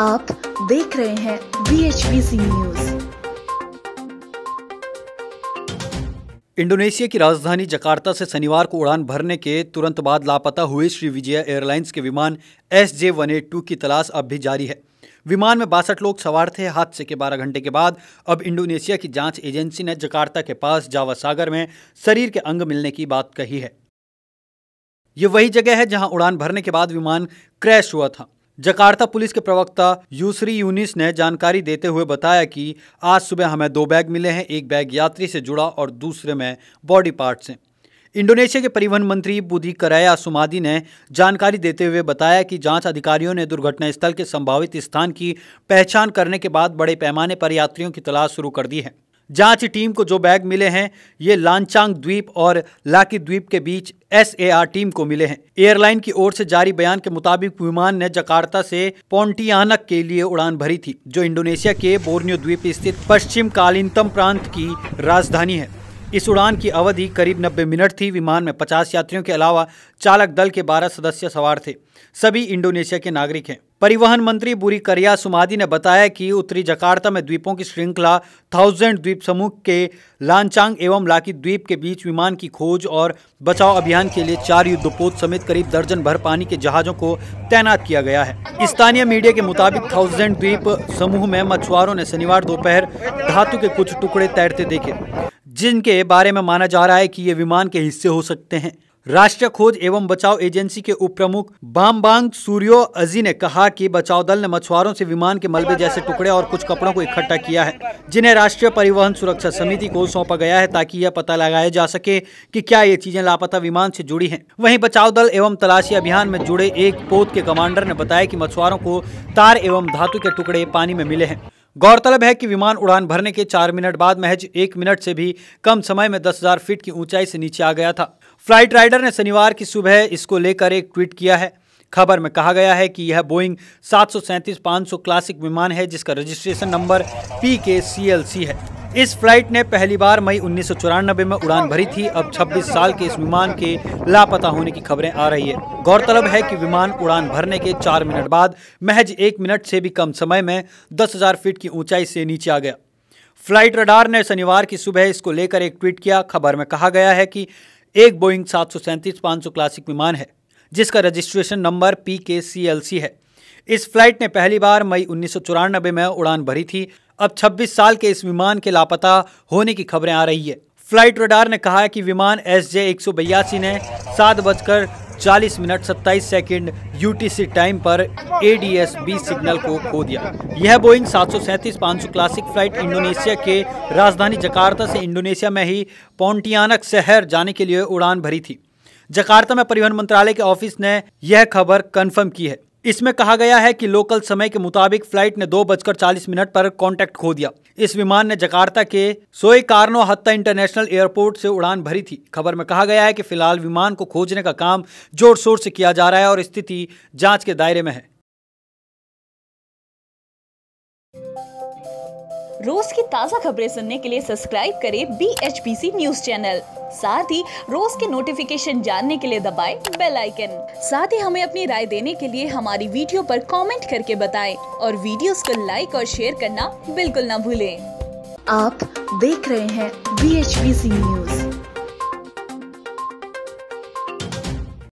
आप देख रहे हैं बी एच न्यूज़ इंडोनेशिया की राजधानी जकार्ता से शनिवार को उड़ान भरने के तुरंत बाद लापता हुए श्री विजय एयरलाइंस के विमान S J one eight two की तलाश अब भी जारी है विमान में बासठ लोग सवार थे हादसे के 12 घंटे के बाद अब इंडोनेशिया की जांच एजेंसी ने जकार्ता के पास जावा सागर में शरीर के अंग मिलने की बात कही है ये वही जगह है जहां उड़ान भरने के बाद विमान क्रैश हुआ था जकार्ता पुलिस के प्रवक्ता यूसरी यूनिस ने जानकारी देते हुए बताया कि आज सुबह हमें दो बैग मिले हैं एक बैग यात्री से जुड़ा और दूसरे में बॉडी पार्ट हैं इंडोनेशिया के परिवहन मंत्री बुदी कराया सुमादी ने जानकारी देते हुए बताया कि जांच अधिकारियों ने दुर्घटना स्थल के संभावित स्थान की पहचान करने के बाद बड़े पैमाने पर यात्रियों की तलाश शुरू कर दी है जांच टीम को जो बैग मिले हैं ये लांचांग द्वीप और लाकी द्वीप के बीच एस टीम को मिले हैं एयरलाइन की ओर से जारी बयान के मुताबिक विमान ने जकार्ता से पोन्टियानक के लिए उड़ान भरी थी जो इंडोनेशिया के बोर्नियो द्वीप स्थित पश्चिम कालिंतम प्रांत की राजधानी है इस उड़ान की अवधि करीब 90 मिनट थी विमान में 50 यात्रियों के अलावा चालक दल के 12 सदस्य सवार थे सभी इंडोनेशिया के नागरिक हैं परिवहन मंत्री बुरी करिया सुमादी ने बताया कि उत्तरी जकार्ता में द्वीपों की श्रृंखला थाउजेंड द्वीप समूह के लांचांग एवं लाकी द्वीप के बीच विमान की खोज और बचाव अभियान के लिए चार युद्धपोत समेत करीब दर्जन भर पानी के जहाजों को तैनात किया गया है स्थानीय मीडिया के मुताबिक थाउजेंड द्वीप समूह में मछुआरों ने शनिवार दोपहर धातु के कुछ टुकड़े तैरते देखे जिनके बारे में माना जा रहा है कि ये विमान के हिस्से हो सकते हैं राष्ट्रीय खोज एवं बचाव एजेंसी के उप प्रमुख बामबांग सूर्यो अजी ने कहा कि बचाव दल ने मछुआरों से विमान के मलबे जैसे टुकड़े और कुछ कपड़ों को इकट्ठा किया है जिन्हें राष्ट्रीय परिवहन सुरक्षा समिति को सौंपा गया है ताकि यह पता लगाया जा सके कि क्या ये चीजें लापता विमान से जुड़ी है वही बचाव दल एवं तलाशी अभियान में जुड़े एक पोत के कमांडर ने बताया की मछुआरों को तार एवं धातु के टुकड़े पानी में मिले हैं गौरतलब है कि विमान उड़ान भरने के चार मिनट बाद महज एक मिनट से भी कम समय में दस हजार फीट की ऊंचाई से नीचे आ गया था फ्लाइट राइडर ने शनिवार की सुबह इसको लेकर एक ट्वीट किया है खबर में कहा गया है कि यह बोइंग सात सौ क्लासिक विमान है जिसका रजिस्ट्रेशन नंबर पी के सी एल सी है इस फ्लाइट ने पहली बार मई उन्नीस में उड़ान भरी थी अब 26 साल के इस विमान के लापता होने की खबरें आ रही है गौरतलब है कि विमान उड़ान भरने के चार मिनट बाद महज एक मिनट से भी कम समय में 10,000 फीट की ऊंचाई से नीचे आ गया फ्लाइट रडार ने शनिवार की सुबह इसको लेकर एक ट्वीट किया खबर में कहा गया है कि एक बोइंग सात सौ सैंतीस पाँच सौ क्लासिक विमान है जिसका रजिस्ट्रेशन नंबर पी के सी एल सी है इस फ्लाइट ने पहली बार मई उन्नीस में उड़ान भरी थी अब 26 साल के इस विमान के लापता होने की खबरें आ रही है फ्लाइट रडार ने कहा है कि विमान एस जे एक ने सात बजकर 40 मिनट 27 सेकंड यूटीसी टाइम पर एडीएस बी सिग्नल को खो दिया यह बोइंग सात सौ क्लासिक फ्लाइट इंडोनेशिया के राजधानी जकार्ता से इंडोनेशिया में ही पोंटियानक शहर जाने के लिए उड़ान भरी थी जकार्ता में परिवहन मंत्रालय के ऑफिस ने यह खबर कन्फर्म की है इसमें कहा गया है कि लोकल समय के मुताबिक फ्लाइट ने दो बजकर चालीस मिनट पर कांटेक्ट खो दिया इस विमान ने जकार्ता के सोई कार्नो हत्ता इंटरनेशनल एयरपोर्ट से उड़ान भरी थी खबर में कहा गया है कि फिलहाल विमान को खोजने का काम जोर शोर से किया जा रहा है और स्थिति जांच के दायरे में है रोज की ताजा खबरें सुनने के लिए सब्सक्राइब करें बी न्यूज चैनल साथ ही रोज के नोटिफिकेशन जानने के लिए दबाए बेल आइकन साथ ही हमें अपनी राय देने के लिए हमारी वीडियो पर कमेंट करके बताएं और वीडियोस को लाइक और शेयर करना बिल्कुल ना भूलें। आप देख रहे हैं बी न्यूज